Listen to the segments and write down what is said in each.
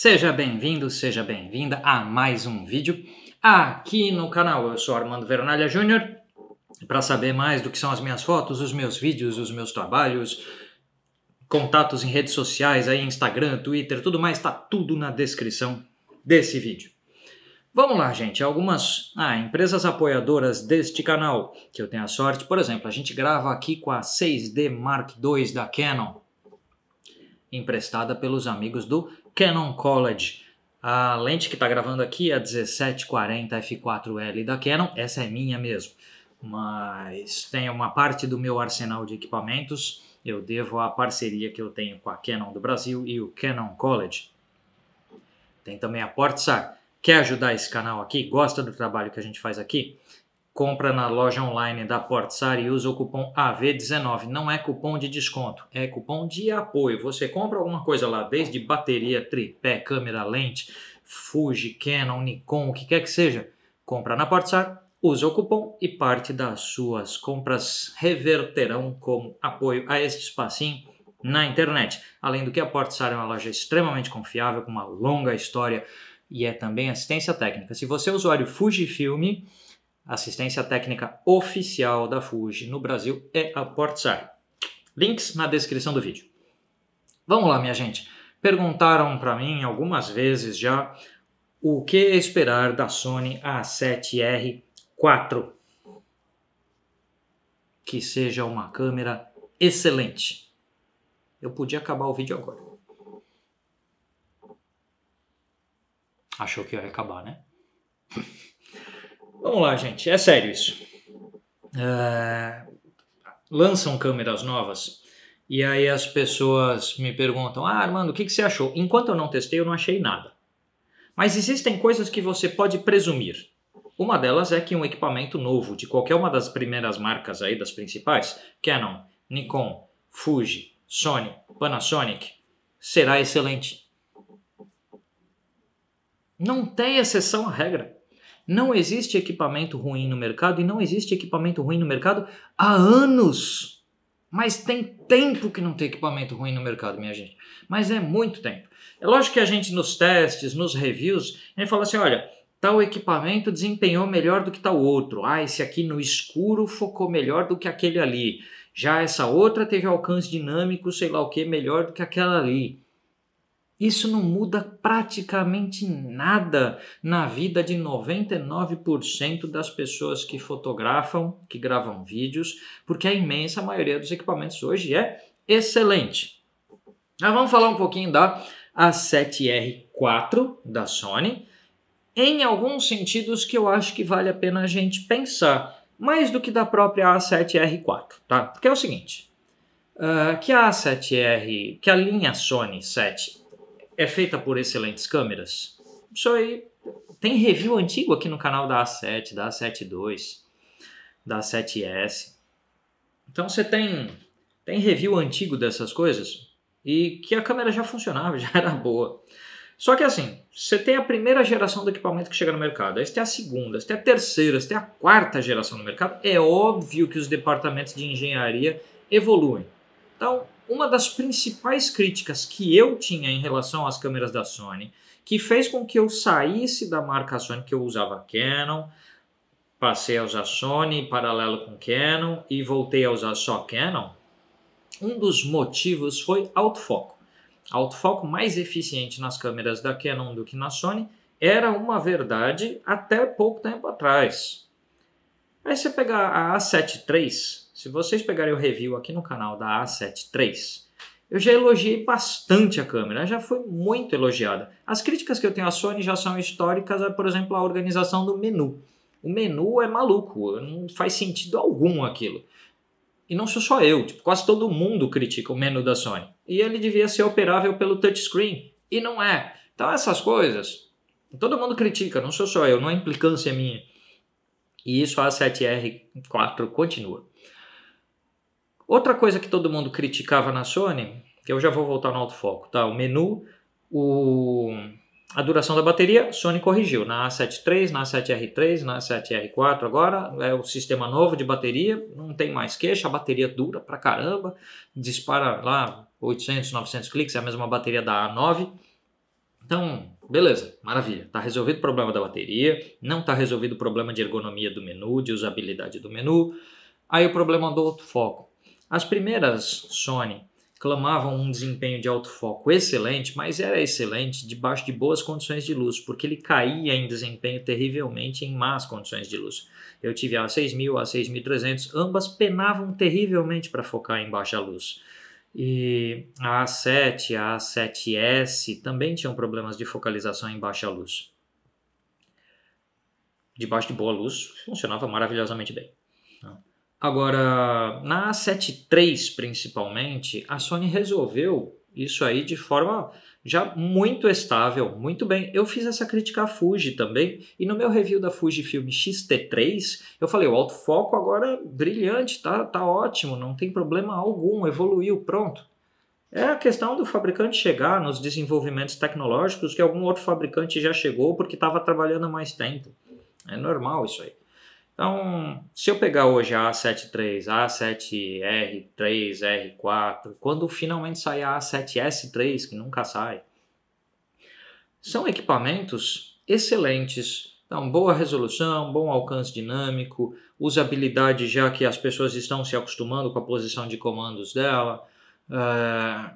Seja bem-vindo, seja bem-vinda a mais um vídeo aqui no canal. Eu sou Armando Veronalha Júnior. Para saber mais do que são as minhas fotos, os meus vídeos, os meus trabalhos, contatos em redes sociais, aí Instagram, Twitter, tudo mais, está tudo na descrição desse vídeo. Vamos lá, gente. Algumas ah, empresas apoiadoras deste canal, que eu tenho a sorte, por exemplo, a gente grava aqui com a 6D Mark II da Canon, emprestada pelos amigos do Canon College. A lente que está gravando aqui é a 1740 f4L da Canon, essa é minha mesmo, mas tem uma parte do meu arsenal de equipamentos, eu devo à parceria que eu tenho com a Canon do Brasil e o Canon College. Tem também a Portsar. Quer ajudar esse canal aqui? Gosta do trabalho que a gente faz aqui? compra na loja online da Portsar e usa o cupom AV19. Não é cupom de desconto, é cupom de apoio. Você compra alguma coisa lá, desde bateria, tripé, câmera, lente, Fuji, Canon, Nikon, o que quer que seja. Compra na Portsar, usa o cupom e parte das suas compras reverterão como apoio a este espacinho na internet. Além do que, a Portsar é uma loja extremamente confiável, com uma longa história e é também assistência técnica. Se você é usuário Fujifilm, assistência técnica oficial da Fuji no Brasil é a Portsar. Links na descrição do vídeo. Vamos lá, minha gente. Perguntaram para mim algumas vezes já o que esperar da Sony A7R IV. Que seja uma câmera excelente. Eu podia acabar o vídeo agora. Achou que ia acabar, né? Vamos lá, gente, é sério isso. Uh, lançam câmeras novas e aí as pessoas me perguntam: Ah, Armando, o que, que você achou? Enquanto eu não testei, eu não achei nada. Mas existem coisas que você pode presumir. Uma delas é que um equipamento novo de qualquer uma das primeiras marcas aí das principais, Canon, Nikon, Fuji, Sony, Panasonic, será excelente. Não tem exceção à regra. Não existe equipamento ruim no mercado e não existe equipamento ruim no mercado há anos. Mas tem tempo que não tem equipamento ruim no mercado, minha gente. Mas é muito tempo. É lógico que a gente nos testes, nos reviews, a gente fala assim: olha, tal equipamento desempenhou melhor do que tal outro. Ah, esse aqui no escuro focou melhor do que aquele ali. Já essa outra teve alcance dinâmico, sei lá o que, melhor do que aquela ali. Isso não muda praticamente nada na vida de 99% das pessoas que fotografam, que gravam vídeos, porque a imensa maioria dos equipamentos hoje é excelente. Nós vamos falar um pouquinho da A7R4 da Sony, em alguns sentidos que eu acho que vale a pena a gente pensar, mais do que da própria A7R4, tá? Porque é o seguinte, Uh, que a 7R, que a linha Sony 7 é feita por excelentes câmeras? Isso aí tem review antigo aqui no canal da A7, da A7 da A7S. Então você tem, tem review antigo dessas coisas e que a câmera já funcionava, já era boa. Só que assim, você tem a primeira geração do equipamento que chega no mercado, aí você tem a segunda, você tem a terceira, você tem a quarta geração no mercado. É óbvio que os departamentos de engenharia evoluem. Então, uma das principais críticas que eu tinha em relação às câmeras da Sony, que fez com que eu saísse da marca Sony, que eu usava Canon, passei a usar Sony em paralelo com Canon e voltei a usar só Canon, um dos motivos foi autofoco. Autofoco mais eficiente nas câmeras da Canon do que na Sony era uma verdade até pouco tempo atrás. Aí você pega a A7 III, se vocês pegarem o review aqui no canal da A7 III, eu já elogiei bastante a câmera, já foi muito elogiada. As críticas que eu tenho à Sony já são históricas, é, por exemplo, a organização do menu. O menu é maluco, não faz sentido algum aquilo. E não sou só eu, tipo, quase todo mundo critica o menu da Sony. E ele devia ser operável pelo touchscreen, e não é. Então essas coisas, todo mundo critica, não sou só eu, não é implicância minha. E isso a 7R4 continua. Outra coisa que todo mundo criticava na Sony, que eu já vou voltar no alto foco, tá? O menu, o... a duração da bateria, Sony corrigiu. Na A7 III, na A7 R3, na A7 R4 agora, é o sistema novo de bateria, não tem mais queixa, a bateria dura pra caramba, dispara lá 800, 900 cliques, é a mesma bateria da A9. Então, beleza, maravilha. Está resolvido o problema da bateria, não está resolvido o problema de ergonomia do menu, de usabilidade do menu. Aí o problema do outro foco. As primeiras Sony clamavam um desempenho de alto foco excelente, mas era excelente debaixo de boas condições de luz, porque ele caía em desempenho terrivelmente em más condições de luz. Eu tive a 6000, a 6300, ambas penavam terrivelmente para focar em baixa luz. E a A7, a A7S também tinham problemas de focalização em baixa luz. Debaixo de boa luz, funcionava maravilhosamente bem. Agora, na A73 principalmente, a Sony resolveu isso aí de forma já muito estável, muito bem. Eu fiz essa crítica à Fuji também, e no meu review da Fuji Film t 3 eu falei, o autofoco agora é brilhante, tá, tá ótimo, não tem problema algum, evoluiu, pronto. É a questão do fabricante chegar nos desenvolvimentos tecnológicos que algum outro fabricante já chegou porque estava trabalhando mais tempo. É normal isso aí. Então, se eu pegar hoje a A73, a A7R3, R4, quando finalmente sair a A7S3, que nunca sai, são equipamentos excelentes então, boa resolução, bom alcance dinâmico, usabilidade já que as pessoas estão se acostumando com a posição de comandos dela, eh,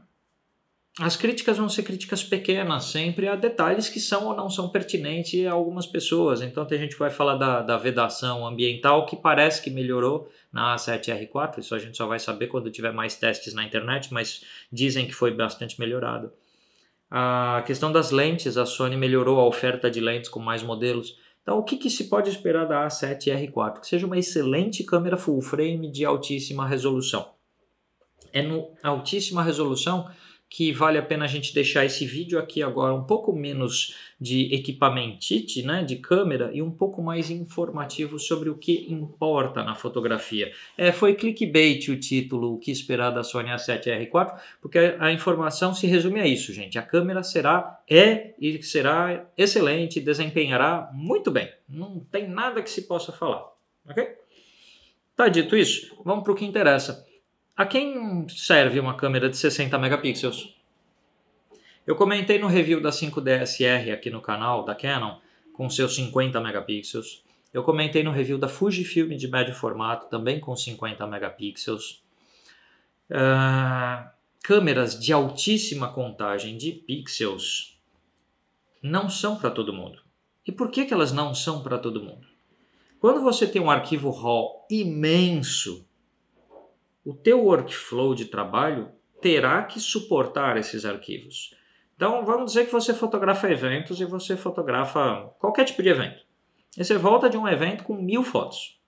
as críticas vão ser críticas pequenas, sempre a detalhes que são ou não são pertinentes a algumas pessoas. Então, tem gente que vai falar da, da vedação ambiental, que parece que melhorou na A7R4, isso a gente só vai saber quando tiver mais testes na internet, mas dizem que foi bastante melhorado. A questão das lentes, a Sony melhorou a oferta de lentes com mais modelos. Então, o que, que se pode esperar da A7R4? Que seja uma excelente câmera full frame de altíssima resolução. É no altíssima resolução que vale a pena a gente deixar esse vídeo aqui agora um pouco menos de equipamentite, né, de câmera, e um pouco mais informativo sobre o que importa na fotografia. É, foi clickbait o título, o que esperar da Sony A7R4, porque a, a informação se resume a isso, gente. A câmera será, é e será excelente, desempenhará muito bem. Não tem nada que se possa falar, ok? Tá dito isso, vamos para o que interessa. A quem serve uma câmera de 60 megapixels? Eu comentei no review da 5DSR aqui no canal da Canon, com seus 50 megapixels. Eu comentei no review da Fujifilm de médio formato, também com 50 megapixels. Uh, câmeras de altíssima contagem de pixels não são para todo mundo. E por que, que elas não são para todo mundo? Quando você tem um arquivo RAW imenso o teu workflow de trabalho terá que suportar esses arquivos. Então, vamos dizer que você fotografa eventos e você fotografa qualquer tipo de evento. E você volta de um evento com mil fotos.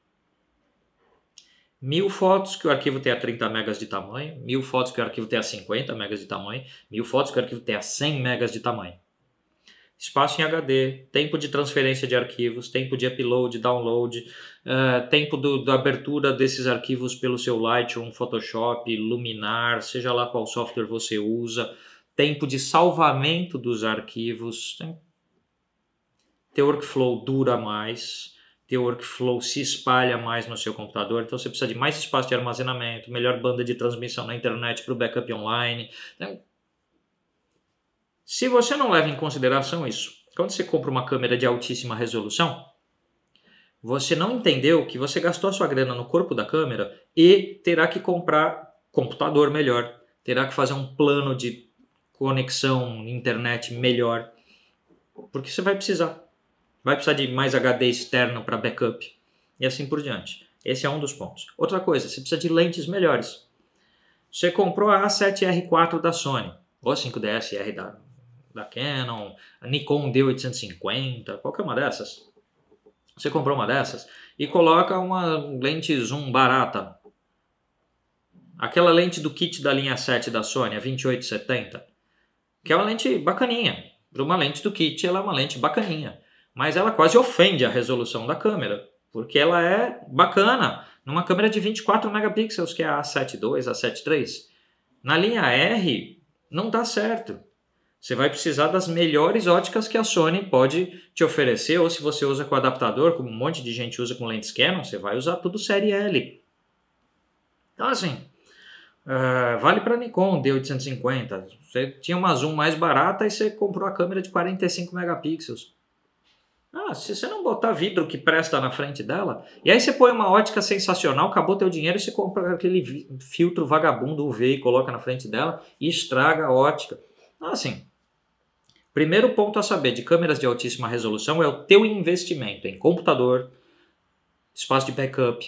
Mil fotos que o arquivo tenha 30 megas de tamanho, mil fotos que o arquivo tenha 50 megas de tamanho, mil fotos que o arquivo tenha 100 megas de tamanho espaço em HD, tempo de transferência de arquivos, tempo de upload, download, uh, tempo do, da abertura desses arquivos pelo seu Lightroom, Photoshop, Luminar, seja lá qual software você usa, tempo de salvamento dos arquivos. Teu workflow dura mais, teu workflow se espalha mais no seu computador, então você precisa de mais espaço de armazenamento, melhor banda de transmissão na internet para o backup online. Se você não leva em consideração isso, quando você compra uma câmera de altíssima resolução, você não entendeu que você gastou a sua grana no corpo da câmera e terá que comprar computador melhor, terá que fazer um plano de conexão internet melhor, porque você vai precisar. Vai precisar de mais HD externo para backup e assim por diante. Esse é um dos pontos. Outra coisa, você precisa de lentes melhores. Você comprou a A7R4 da Sony, ou a 5DSR da da Canon, a Nikon D850, qualquer uma dessas. Você comprou uma dessas e coloca uma lente zoom barata. Aquela lente do kit da linha 7 da Sony, a 2870, que é uma lente bacaninha. Uma lente do kit, ela é uma lente bacaninha, mas ela quase ofende a resolução da câmera, porque ela é bacana numa câmera de 24 megapixels, que é a A7 II, a A7 III. Na linha R, não dá certo. Você vai precisar das melhores óticas que a Sony pode te oferecer, ou se você usa com adaptador, como um monte de gente usa com lentes Canon, você vai usar tudo série L. Então, assim, uh, vale para Nikon D850. Você tinha uma zoom mais barata e você comprou a câmera de 45 megapixels. Ah, se você não botar vidro que presta na frente dela, e aí você põe uma ótica sensacional, acabou teu dinheiro e você compra aquele filtro vagabundo UV e coloca na frente dela e estraga a ótica. Ah, assim, Primeiro ponto a saber de câmeras de altíssima resolução é o teu investimento em computador, espaço de backup,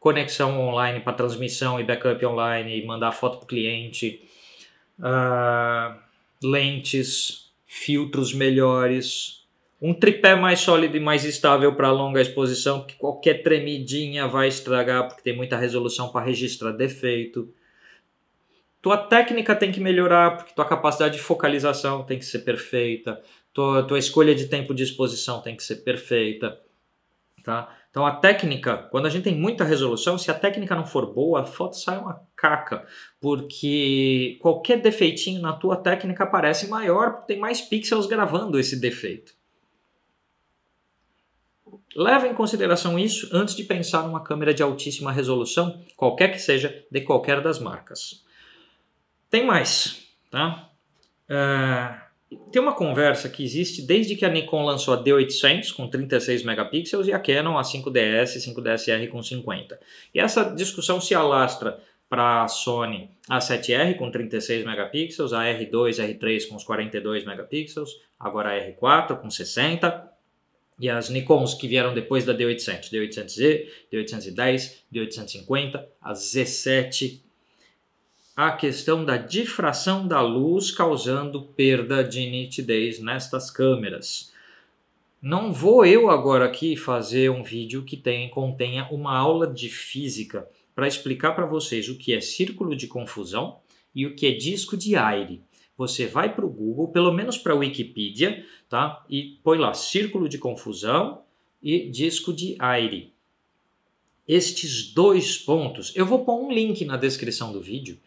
conexão online para transmissão e backup online, e mandar foto para o cliente, uh, lentes, filtros melhores, um tripé mais sólido e mais estável para longa exposição, que qualquer tremidinha vai estragar porque tem muita resolução para registrar defeito tua técnica tem que melhorar, porque tua capacidade de focalização tem que ser perfeita, tua, tua escolha de tempo de exposição tem que ser perfeita, tá? Então a técnica, quando a gente tem muita resolução, se a técnica não for boa, a foto sai uma caca, porque qualquer defeitinho na tua técnica parece maior, porque tem mais pixels gravando esse defeito. Leva em consideração isso antes de pensar numa câmera de altíssima resolução, qualquer que seja, de qualquer das marcas. Tem mais, tá? Uh, tem uma conversa que existe desde que a Nikon lançou a D800 com 36 megapixels e a Canon a 5DS, 5DSR com 50. E essa discussão se alastra para a Sony A7R com 36 megapixels, a R2, R3 com os 42 megapixels, agora a R4 com 60 e as Nikons que vieram depois da D800, D800Z, D810, D850, a Z7 a questão da difração da luz causando perda de nitidez nestas câmeras. Não vou eu agora aqui fazer um vídeo que contenha uma aula de física para explicar para vocês o que é círculo de confusão e o que é disco de aire. Você vai para o Google, pelo menos para a Wikipedia, tá? e põe lá círculo de confusão e disco de aire. Estes dois pontos, eu vou pôr um link na descrição do vídeo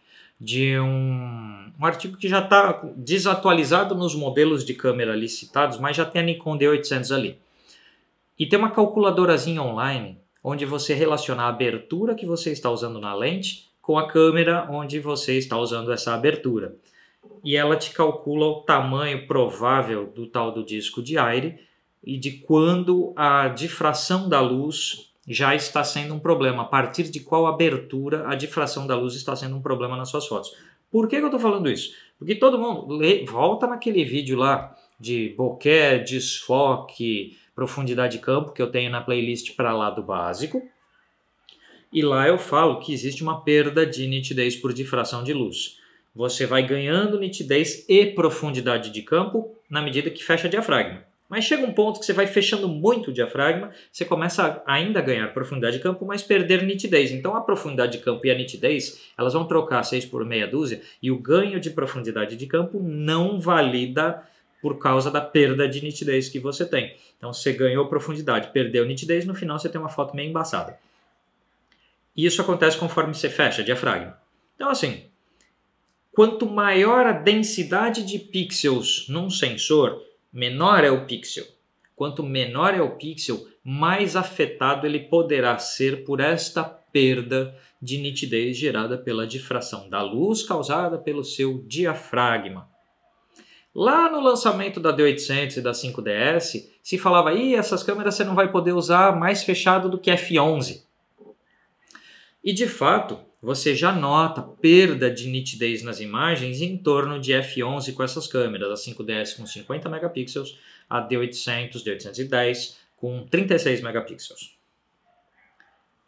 de um, um artigo que já está desatualizado nos modelos de câmera licitados, mas já tem a Nikon D800 ali. E tem uma calculadorazinha online onde você relaciona a abertura que você está usando na lente com a câmera onde você está usando essa abertura. E ela te calcula o tamanho provável do tal do disco de aire e de quando a difração da luz já está sendo um problema, a partir de qual abertura a difração da luz está sendo um problema nas suas fotos. Por que, que eu estou falando isso? Porque todo mundo lê, volta naquele vídeo lá de bokeh, desfoque, profundidade de campo que eu tenho na playlist para lá do básico. E lá eu falo que existe uma perda de nitidez por difração de luz. Você vai ganhando nitidez e profundidade de campo na medida que fecha diafragma. Mas chega um ponto que você vai fechando muito o diafragma, você começa a ainda a ganhar profundidade de campo, mas perder nitidez. Então a profundidade de campo e a nitidez, elas vão trocar 6 por meia dúzia e o ganho de profundidade de campo não valida por causa da perda de nitidez que você tem. Então você ganhou profundidade, perdeu nitidez, no final você tem uma foto meio embaçada. E isso acontece conforme você fecha diafragma. Então assim, quanto maior a densidade de pixels num sensor, Menor é o pixel. Quanto menor é o pixel, mais afetado ele poderá ser por esta perda de nitidez gerada pela difração da luz causada pelo seu diafragma. Lá no lançamento da D800 e da 5DS, se falava, aí, essas câmeras você não vai poder usar mais fechado do que F11. E de fato, você já nota perda de nitidez nas imagens em torno de f11 com essas câmeras, a 5DS com 50 megapixels, a D800, D810 com 36 megapixels.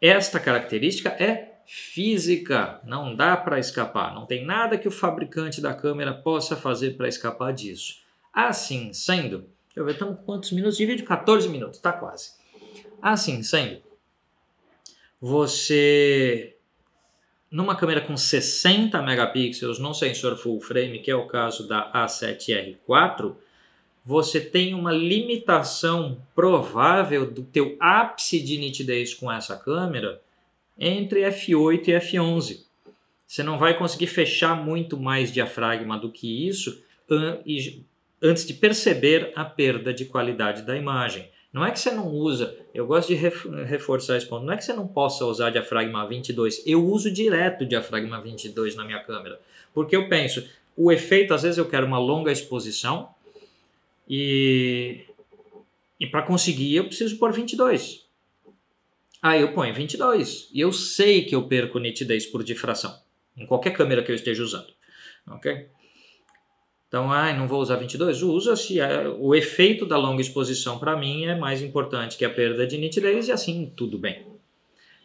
Esta característica é física, não dá para escapar, não tem nada que o fabricante da câmera possa fazer para escapar disso. Assim sendo, deixa eu ver, estamos com quantos minutos de vídeo? 14 minutos, está quase. Assim sendo, você numa câmera com 60 megapixels num sensor full frame, que é o caso da A7R4, você tem uma limitação provável do teu ápice de nitidez com essa câmera entre f8 e f11. Você não vai conseguir fechar muito mais diafragma do que isso antes de perceber a perda de qualidade da imagem. Não é que você não usa, eu gosto de reforçar esse ponto, não é que você não possa usar diafragma 22, eu uso direto diafragma 22 na minha câmera, porque eu penso, o efeito, às vezes eu quero uma longa exposição e, e para conseguir eu preciso pôr 22. Aí ah, eu ponho 22 e eu sei que eu perco nitidez por difração, em qualquer câmera que eu esteja usando, ok? Então, ah, não vou usar 22? Usa se é, o efeito da longa exposição para mim é mais importante que a perda de nitidez e assim tudo bem.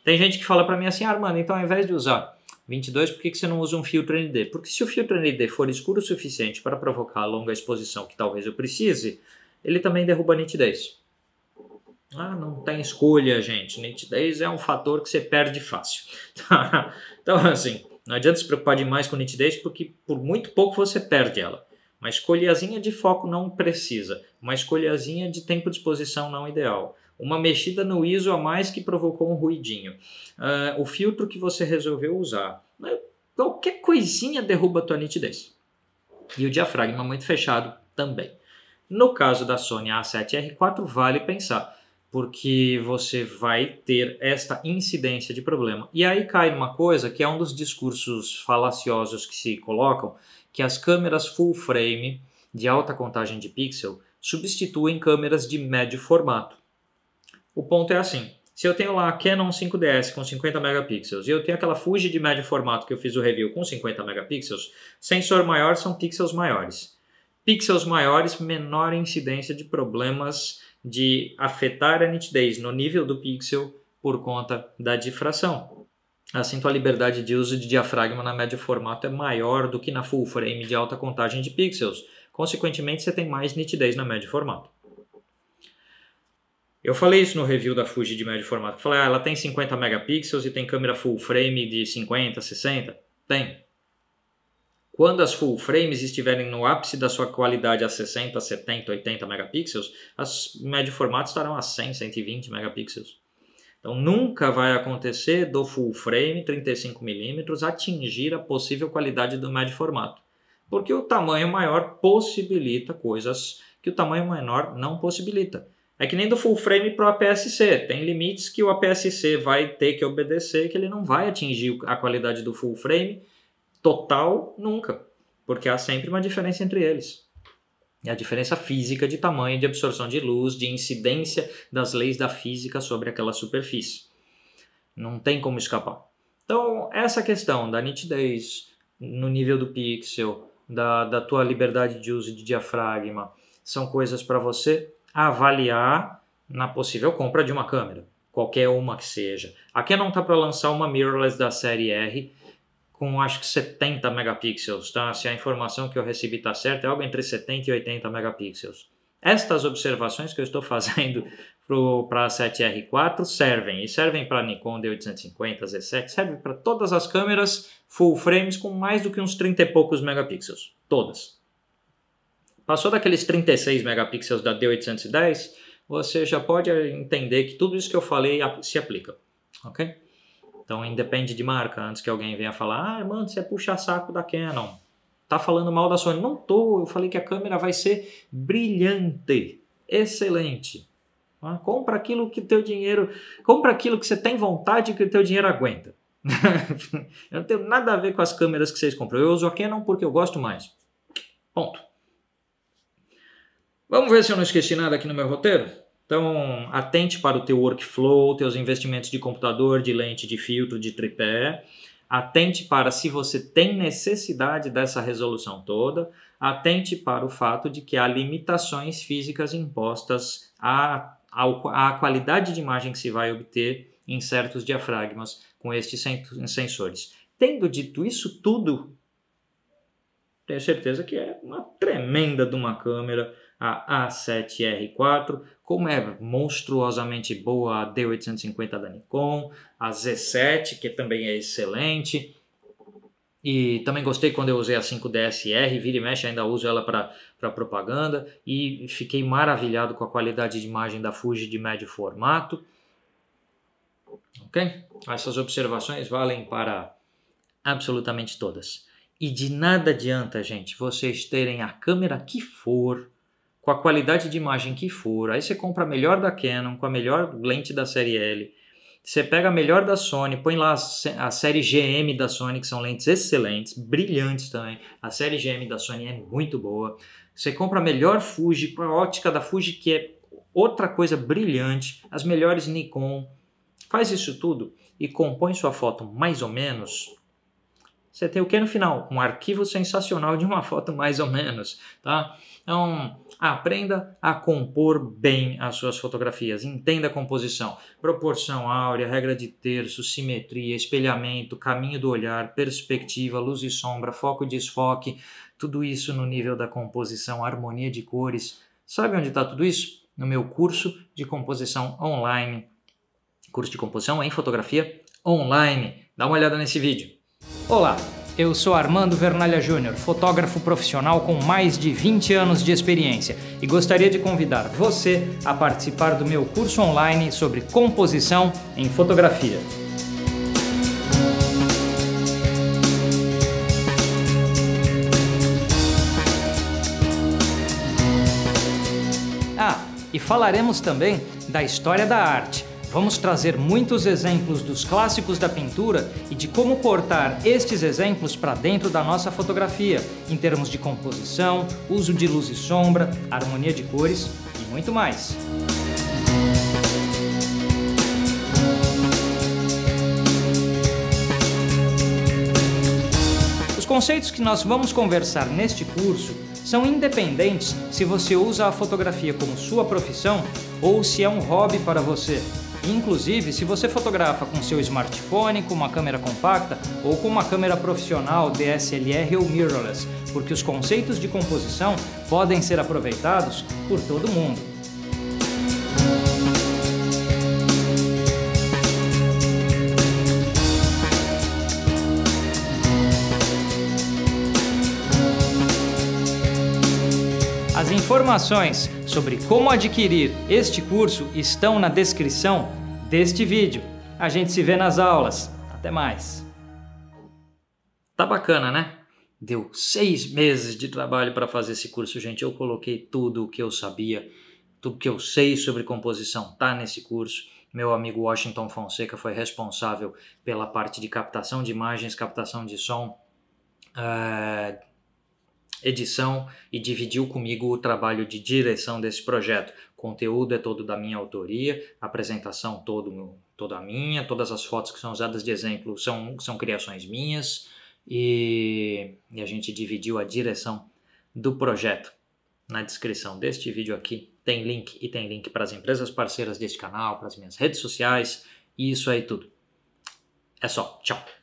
Tem gente que fala para mim assim, ah, mano, então ao invés de usar 22, por que, que você não usa um filtro ND? Porque se o filtro ND for escuro o suficiente para provocar a longa exposição que talvez eu precise, ele também derruba a nitidez. Ah, não tem escolha, gente. Nitidez é um fator que você perde fácil. então, assim, não adianta se preocupar demais com nitidez, porque por muito pouco você perde ela. Uma escolhazinha de foco não precisa, uma escolhazinha de tempo de exposição não ideal, uma mexida no ISO a mais que provocou um ruidinho, uh, o filtro que você resolveu usar, qualquer coisinha derruba a tua nitidez. E o diafragma muito fechado também. No caso da Sony A7R4, vale pensar, porque você vai ter esta incidência de problema. E aí cai uma coisa que é um dos discursos falaciosos que se colocam, que as câmeras full frame de alta contagem de pixel substituem câmeras de médio formato. O ponto é assim: se eu tenho lá a Canon 5DS com 50 megapixels e eu tenho aquela Fuji de médio formato que eu fiz o review com 50 megapixels, sensor maior são pixels maiores. Pixels maiores, menor incidência de problemas de afetar a nitidez no nível do pixel por conta da difração. Assim, ah, tua liberdade de uso de diafragma na média formato é maior do que na full frame de alta contagem de pixels. Consequentemente, você tem mais nitidez na média formato. Eu falei isso no review da Fuji de médio formato. Eu Falei, ah, ela tem 50 megapixels e tem câmera full frame de 50, 60. Tem. Quando as full frames estiverem no ápice da sua qualidade a 60, 70, 80 megapixels, as médio formato estarão a 100, 120 megapixels. Então nunca vai acontecer do full frame 35mm atingir a possível qualidade do médio formato, porque o tamanho maior possibilita coisas que o tamanho menor não possibilita. É que nem do full frame para o APS-C, tem limites que o APS-C vai ter que obedecer, que ele não vai atingir a qualidade do full frame total nunca, porque há sempre uma diferença entre eles. É a diferença física de tamanho de absorção de luz, de incidência das leis da física sobre aquela superfície. Não tem como escapar. Então, essa questão da nitidez no nível do pixel, da, da tua liberdade de uso de diafragma, são coisas para você avaliar na possível compra de uma câmera, qualquer uma que seja. A Canon é está para lançar uma mirrorless da série R, com acho que 70 megapixels, tá? Então, se assim, a informação que eu recebi está certa, é algo entre 70 e 80 megapixels. Estas observações que eu estou fazendo para a 7R4 servem, e servem para Nikon D850, Z7, servem para todas as câmeras full frames com mais do que uns 30 e poucos megapixels, todas. Passou daqueles 36 megapixels da D810, você já pode entender que tudo isso que eu falei se aplica, ok? Então, independe de marca. Antes que alguém venha falar, ah, mano, você é puxa-saco da Canon. Tá falando mal da Sony. Não tô, eu falei que a câmera vai ser brilhante, excelente. Ah, compra aquilo que teu dinheiro, compra aquilo que você tem vontade e que o teu dinheiro aguenta. eu não tenho nada a ver com as câmeras que vocês compram. Eu uso a Canon porque eu gosto mais. Ponto. Vamos ver se eu não esqueci nada aqui no meu roteiro. Então, atente para o teu workflow, teus investimentos de computador, de lente, de filtro, de tripé. Atente para se você tem necessidade dessa resolução toda. Atente para o fato de que há limitações físicas impostas à, à, à qualidade de imagem que se vai obter em certos diafragmas com estes sensores. Tendo dito isso tudo, tenho certeza que é uma tremenda de uma câmera a A7R4, como é monstruosamente boa a D850 da Nikon, a Z7, que também é excelente. E também gostei quando eu usei a 5DSR, vira e mexe, ainda uso ela para propaganda. E fiquei maravilhado com a qualidade de imagem da Fuji de médio formato. Ok? Essas observações valem para absolutamente todas. E de nada adianta, gente, vocês terem a câmera que for, com a qualidade de imagem que for, aí você compra a melhor da Canon, com a melhor lente da série L, você pega a melhor da Sony, põe lá a série GM da Sony, que são lentes excelentes, brilhantes também. A série GM da Sony é muito boa. Você compra a melhor Fuji, a ótica da Fuji, que é outra coisa brilhante, as melhores Nikon. Faz isso tudo e compõe sua foto mais ou menos você tem o que no final? Um arquivo sensacional de uma foto mais ou menos, tá? Então, aprenda a compor bem as suas fotografias, entenda a composição, proporção áurea, regra de terço, simetria, espelhamento, caminho do olhar, perspectiva, luz e sombra, foco e desfoque, tudo isso no nível da composição, harmonia de cores. Sabe onde está tudo isso? No meu curso de composição online. Curso de composição em fotografia online. Dá uma olhada nesse vídeo. Olá, eu sou Armando Vernalha Júnior, fotógrafo profissional com mais de 20 anos de experiência e gostaria de convidar você a participar do meu curso online sobre composição em fotografia. Ah, e falaremos também da história da arte Vamos trazer muitos exemplos dos clássicos da pintura e de como portar estes exemplos para dentro da nossa fotografia, em termos de composição, uso de luz e sombra, harmonia de cores e muito mais. Os conceitos que nós vamos conversar neste curso são independentes se você usa a fotografia como sua profissão ou se é um hobby para você. Inclusive, se você fotografa com seu smartphone, com uma câmera compacta ou com uma câmera profissional DSLR ou mirrorless, porque os conceitos de composição podem ser aproveitados por todo mundo. As informações sobre como adquirir este curso estão na descrição deste vídeo. A gente se vê nas aulas. Até mais. Tá bacana, né? Deu seis meses de trabalho para fazer esse curso, gente. Eu coloquei tudo o que eu sabia, tudo que eu sei sobre composição tá nesse curso. Meu amigo Washington Fonseca foi responsável pela parte de captação de imagens, captação de som, eh, edição e dividiu comigo o trabalho de direção desse projeto. conteúdo é todo da minha autoria, apresentação todo, toda minha, todas as fotos que são usadas de exemplo são, são criações minhas e, e a gente dividiu a direção do projeto. Na descrição deste vídeo aqui tem link e tem link para as empresas parceiras deste canal, para as minhas redes sociais e isso aí tudo. É só. Tchau.